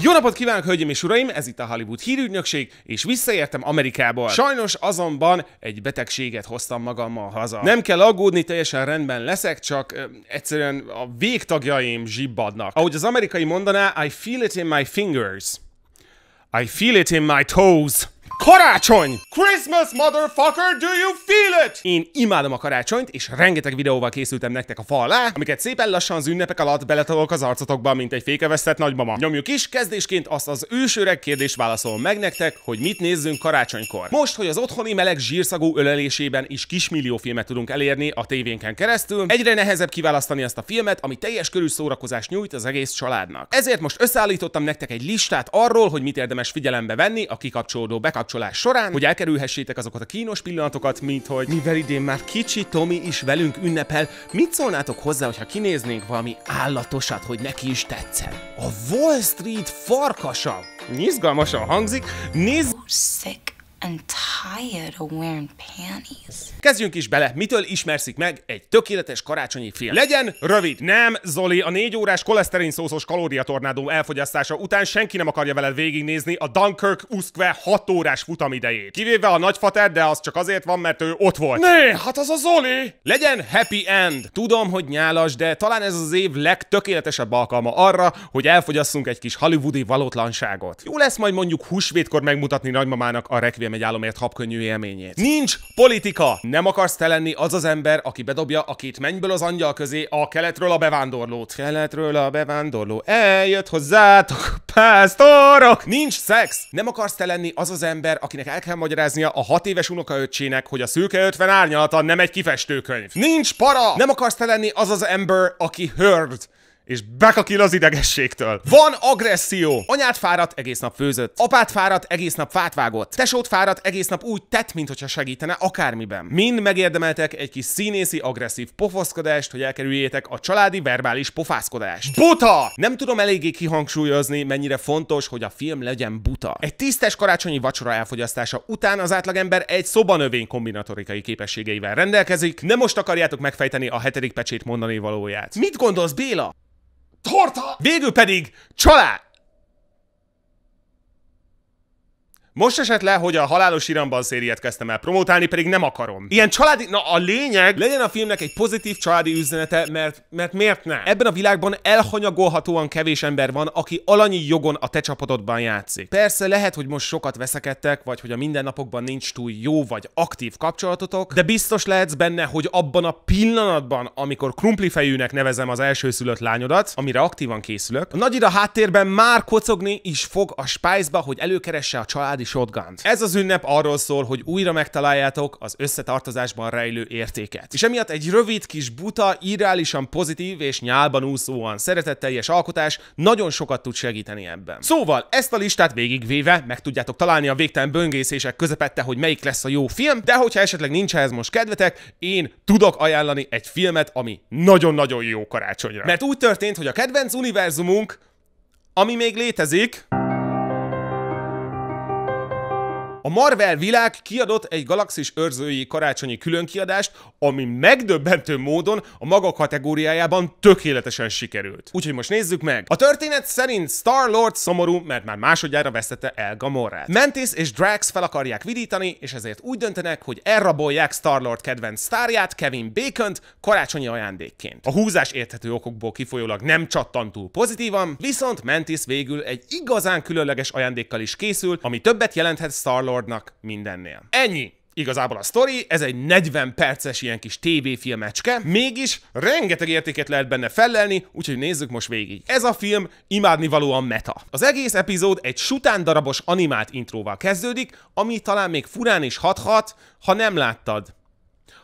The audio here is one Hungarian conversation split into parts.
Jó napot kívánok, hölgyeim és uraim! Ez itt a Hollywood hírügynökség, és visszaértem Amerikából. Sajnos azonban egy betegséget hoztam magammal haza. Nem kell aggódni, teljesen rendben leszek, csak ö, egyszerűen a végtagjaim zsibbadnak. Ahogy az amerikai mondaná, I feel it in my fingers. I feel it in my toes. Karácsony! Christmas, motherfucker, do you feel it? Én imádom a karácsonyt, és rengeteg videóval készültem nektek a fa alá, amiket szépen lassan az ünnepek alatt beletolok az arcotokba, mint egy fékevesztett nagymama. Nyomjuk is, kezdésként azt az ősöreg kérdés válaszol meg nektek, hogy mit nézzünk karácsonykor. Most, hogy az otthoni meleg zsírszagú ölelésében is kismillió filmet tudunk elérni a tévénken keresztül, egyre nehezebb kiválasztani azt a filmet, ami teljes körű szórakozást nyújt az egész családnak. Ezért most összeállítottam nektek egy listát arról, hogy mit érdemes figyelembe venni a kikapcsolódó bekapcsolódó kikapcsolás során, hogy elkerülhessétek azokat a kínos pillanatokat, mint hogy mivel idén már kicsi Tomi is velünk ünnepel, mit szólnátok hozzá, hogyha kinéznénk valami állatosat, hogy neki is tetszen? A Wall Street farkasa! Nyizgalmasan hangzik, nézz! Sick and tired tired of wearing panties. Kezdjünk is bele, mitől ismerszik meg egy tökéletes karácsonyi film. Legyen rövid! Nem, Zoli, a négy órás koleszterin szószos kalóriatornádó elfogyasztása után senki nem akarja veled végignézni a Dunkirk Uszkve 6 órás futamidejét. Kivéve a nagyfater, de az csak azért van, mert ő ott volt. Né, hát az a Zoli! Legyen happy end! Tudom, hogy nyálas, de talán ez az év legtökéletesebb alkalma arra, hogy elfogyasszunk egy kis hollywoodi valótlanságot. Jó lesz majd mondjuk húsvétkor megmutatni nagymamának a Requiem egy álomért habkönnyű élményét. Nincs politika! Nem akarsz te lenni az az ember, aki bedobja a két mennyből az angyal közé a keletről a bevándorlót. Keletről a bevándorló eljött hozzátok, pásztorok! Nincs szex! Nem akarsz te lenni az az ember, akinek el kell magyaráznia a hat éves unokaöccsének, hogy a szülke 50 árnyalata nem egy kifestőkönyv. Nincs para! Nem akarsz te lenni az az ember, aki hörd, és bekakil az idegességtől. Van agresszió! Anyát fáradt, egész nap főzött. Apát fáradt, egész nap fát vágott. Tesót fáradt, egész nap úgy tett, mintha segítene akármiben. Mind megérdemeltek egy kis színészi agresszív pofoszkodást, hogy elkerüljétek a családi verbális pofászkodást. Buta! Nem tudom eléggé kihangsúlyozni, mennyire fontos, hogy a film legyen buta. Egy tisztes karácsonyi vacsora elfogyasztása után az átlagember egy szobanövény kombinatorikai képességeivel rendelkezik. Nem most akarjátok megfejteni a hetedik pecsét mondani valóját. Mit gondolsz, Béla? Torta! Végül pedig család! Most esett le, hogy a halálos iramban szériát kezdtem el promotálni, pedig nem akarom. Ilyen családi... Na a lényeg, legyen a filmnek egy pozitív családi üzenete, mert, mert miért ne? Ebben a világban elhanyagolhatóan kevés ember van, aki alanyi jogon a te csapatodban játszik. Persze lehet, hogy most sokat veszekedtek, vagy hogy a mindennapokban nincs túl jó vagy aktív kapcsolatotok, de biztos lehetsz benne, hogy abban a pillanatban, amikor krumplifejűnek nevezem az elsőszülött lányodat, amire aktívan készülök, a nagyira háttérben már kocogni is fog a spájzba, hogy előkeresse a családi shotgunt. Ez az ünnep arról szól, hogy újra megtaláljátok az összetartozásban rejlő értéket. És emiatt egy rövid kis buta, irreálisan pozitív és nyálban úszóan szeretetteljes alkotás nagyon sokat tud segíteni ebben. Szóval ezt a listát végigvéve meg tudjátok találni a végtelen böngészések közepette, hogy melyik lesz a jó film, de hogyha esetleg nincs ehhez most kedvetek, én tudok ajánlani egy filmet, ami nagyon-nagyon jó karácsonyra. Mert úgy történt, hogy a kedvenc univerzumunk, ami még létezik, A Marvel világ kiadott egy Galaxis őrzői karácsonyi különkiadást, ami megdöbbentő módon a maga kategóriájában tökéletesen sikerült. Úgyhogy most nézzük meg. A történet szerint Star-Lord szomorú, mert már másodjára vesztette el Gamorát. Mantis és Drax fel akarják vidítani, és ezért úgy döntenek, hogy elrabolják Star-Lord kedvenc sztárját, Kevin bacon karácsonyi ajándékként. A húzás érthető okokból kifolyólag nem csattant túl pozitívan, viszont Mantis végül egy igazán különleges ajándékkal is készül, ami többet jelenthet Star-Lord Lordnak mindennél. Ennyi igazából a story. ez egy 40 perces ilyen kis tévéfilmecske, mégis rengeteg értéket lehet benne fellelni, úgyhogy nézzük most végig. Ez a film imádnivalóan meta. Az egész epizód egy sután darabos animált intróval kezdődik, ami talán még furán is hathat, ha nem láttad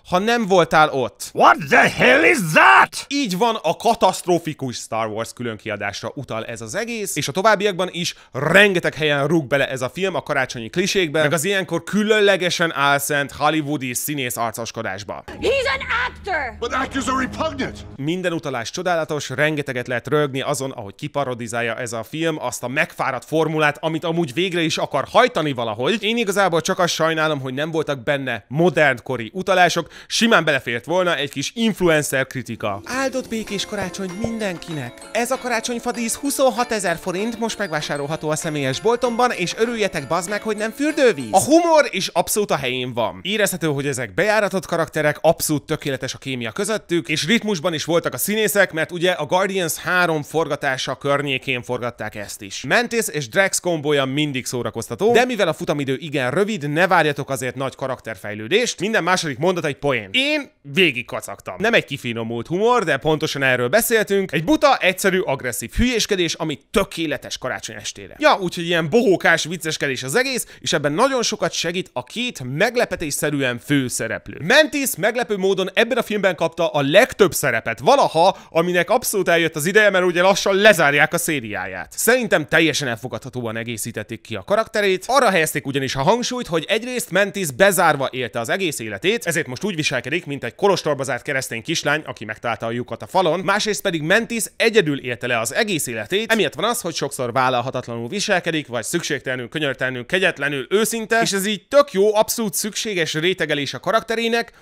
ha nem voltál ott. What the hell is that? Így van, a katasztrofikus Star Wars különkiadásra utal ez az egész, és a továbbiakban is rengeteg helyen rúg bele ez a film a karácsonyi klisékbe, meg az ilyenkor különlegesen álszent hollywoodi színész arcoskodásba. He's an actor! But actors are repugnant! Minden utalás csodálatos, rengeteget lehet rögni azon, ahogy kiparodizálja ez a film azt a megfáradt formulát, amit amúgy végre is akar hajtani valahogy. Én igazából csak azt sajnálom, hogy nem voltak benne modernkori utalások, simán belefért volna egy kis influencer kritika. Áldott békés karácsony mindenkinek! Ez a karácsonyfa dísz 26 ezer forint, most megvásárolható a személyes boltomban, és örüljetek bazd meg, hogy nem fürdővíz. A humor is abszolút a helyén van. Érezhető, hogy ezek bejáratott karakterek, abszolút tökéletes a kémia közöttük, és ritmusban is voltak a színészek, mert ugye a Guardians 3 forgatása környékén forgatták ezt is. Mantis és Drax kombója mindig szórakoztató, de mivel a futamidő igen rövid, ne várjatok azért nagy karakterfejlődést. Minden második mondat egy poén. Én végig kacagtam. Nem egy kifinomult humor, de pontosan erről beszéltünk. Egy buta, egyszerű, agresszív hülyéskedés, ami tökéletes karácsony estére. Ja, úgyhogy ilyen bohókás vicceskedés az egész, és ebben nagyon sokat segít a két meglepetésszerűen főszereplő. Mentis meglepő módon ebben a filmben kapta a legtöbb szerepet valaha, aminek abszolút eljött az ideje, mert ugye lassan lezárják a szériáját. Szerintem teljesen elfogadhatóan egészítették ki a karakterét, arra helyezték ugyanis a hangsúlyt, hogy egyrészt Mentis bezárva élte az egész életét, ezért most úgy úgy viselkedik, mint egy kolostorba zárt keresztény kislány, aki megtalálta a lyukat a falon, másrészt pedig Mentis egyedül élte le az egész életét, emiatt van az, hogy sokszor vállalhatatlanul viselkedik, vagy szükségtelenül, könyörtelenül, kegyetlenül, őszinte, és ez így tök jó, abszolút szükséges rétegelés a karakterének,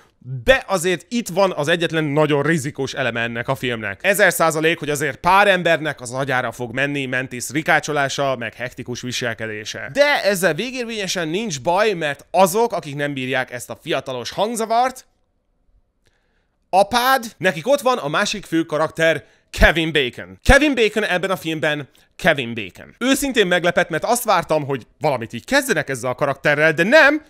de azért itt van az egyetlen nagyon rizikós eleme ennek a filmnek. Ezer százalék, hogy azért pár embernek az agyára fog menni Mentis rikácsolása, meg hektikus viselkedése. De ezzel végérvényesen nincs baj, mert azok, akik nem bírják ezt a fiatalos hangzavart, apád, nekik ott van a másik fő karakter, Kevin Bacon. Kevin Bacon ebben a filmben Kevin Bacon. Őszintén meglepett, mert azt vártam, hogy valamit így kezdenek ezzel a karakterrel, de nem,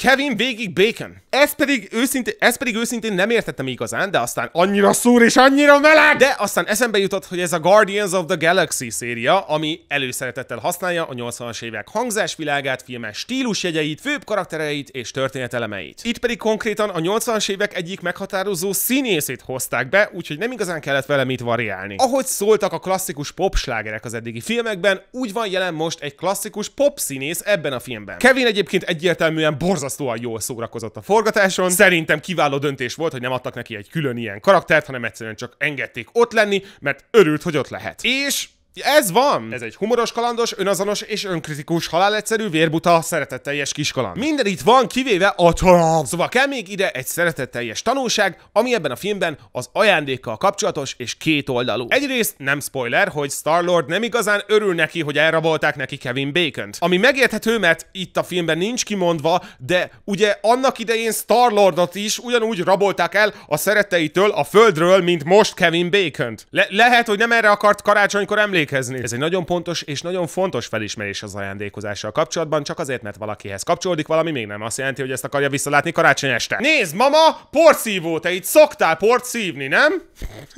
Kevin végig Bacon. Ez pedig, őszintén, ez pedig őszintén nem értettem igazán, de aztán annyira szúr és annyira meleg! De aztán eszembe jutott, hogy ez a Guardians of the Galaxy széria, ami előszeretettel használja a 80-as évek hangzásvilágát, filmes stílusjegyeit, főbb karaktereit és történetelemeit. Itt pedig konkrétan a 80-as évek egyik meghatározó színészét hozták be, úgyhogy nem igazán kellett vele mit variálni. Ahogy szóltak a klasszikus popslágerek az eddigi filmekben, úgy van jelen most egy klasszikus pop színész ebben a filmben. Kevin egyébként egyértelműen borzasztó borzasztóan jól szórakozott a forgatáson. Szerintem kiváló döntés volt, hogy nem adtak neki egy külön ilyen karaktert, hanem egyszerűen csak engedték ott lenni, mert örült, hogy ott lehet. És ez van! Ez egy humoros kalandos, önazonos és önkritikus, egyszerű, vérbuta, szeretetteljes kiskaland. Minden itt van, kivéve a tanács. Szóval kell még ide egy szeretetteljes tanulság, ami ebben a filmben az ajándékkal kapcsolatos és két oldalú. Egyrészt nem spoiler, hogy Star-Lord nem igazán örül neki, hogy elrabolták neki Kevin Bacon-t. Ami megérthető, mert itt a filmben nincs kimondva, de ugye annak idején Star-Lordot is ugyanúgy rabolták el a szeretteitől a földről, mint most Kevin Bacon-t. Le- lehet, hogy nem erre akart karácsonykor emlékezni emlékezni. Ez egy nagyon pontos és nagyon fontos felismerés az ajándékozással kapcsolatban, csak azért, mert valakihez kapcsolódik valami, még nem azt jelenti, hogy ezt akarja visszalátni karácsony este. Nézd, mama, porszívó, te itt szoktál port szívni, nem?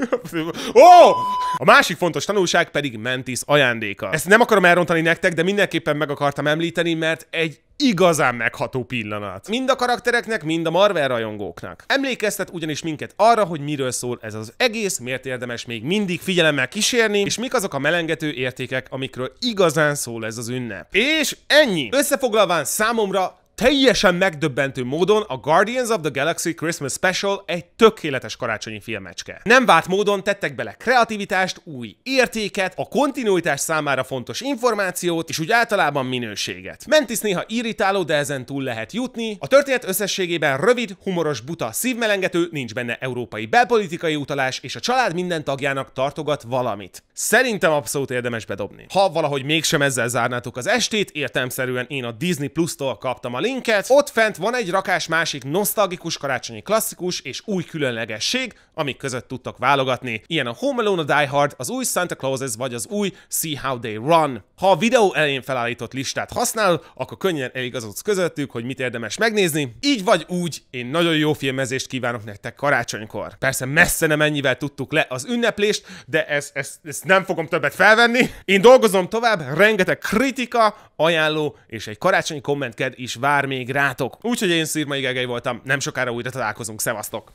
Ó! oh! A másik fontos tanulság pedig Mentis ajándéka. Ezt nem akarom elrontani nektek, de mindenképpen meg akartam említeni, mert egy igazán megható pillanat. Mind a karaktereknek, mind a Marvel rajongóknak. Emlékeztet ugyanis minket arra, hogy miről szól ez az egész, miért érdemes még mindig figyelemmel kísérni, és mik azok a melengető értékek, amikről igazán szól ez az ünnep. És ennyi! Összefoglalván számomra teljesen megdöbbentő módon a Guardians of the Galaxy Christmas Special egy tökéletes karácsonyi filmecske. Nem várt módon tettek bele kreativitást, új értéket, a kontinuitás számára fontos információt, és úgy általában minőséget. Mentis néha irritáló, de ezen túl lehet jutni. A történet összességében rövid, humoros, buta, szívmelengető, nincs benne európai belpolitikai utalás, és a család minden tagjának tartogat valamit. Szerintem abszolút érdemes bedobni. Ha valahogy mégsem ezzel zárnátok az estét, értelmszerűen én a Disney Plus-tól kaptam a link linket. Ott fent van egy rakás másik nosztalgikus karácsonyi klasszikus és új különlegesség, amik között tudtak válogatni. Ilyen a Home Alone, a Die Hard, az új Santa Clauses vagy az új See How They Run. Ha a videó elején felállított listát használ, akkor könnyen eligazodsz közöttük, hogy mit érdemes megnézni. Így vagy úgy, én nagyon jó filmezést kívánok nektek karácsonykor. Persze messze nem ennyivel tudtuk le az ünneplést, de ezt, ezt, ezt nem fogom többet felvenni. Én dolgozom tovább, rengeteg kritika, ajánló és egy karácsonyi kommentked is vár még rátok. Úgyhogy én Szirmai Gegely voltam, nem sokára újra találkozunk, szevasztok!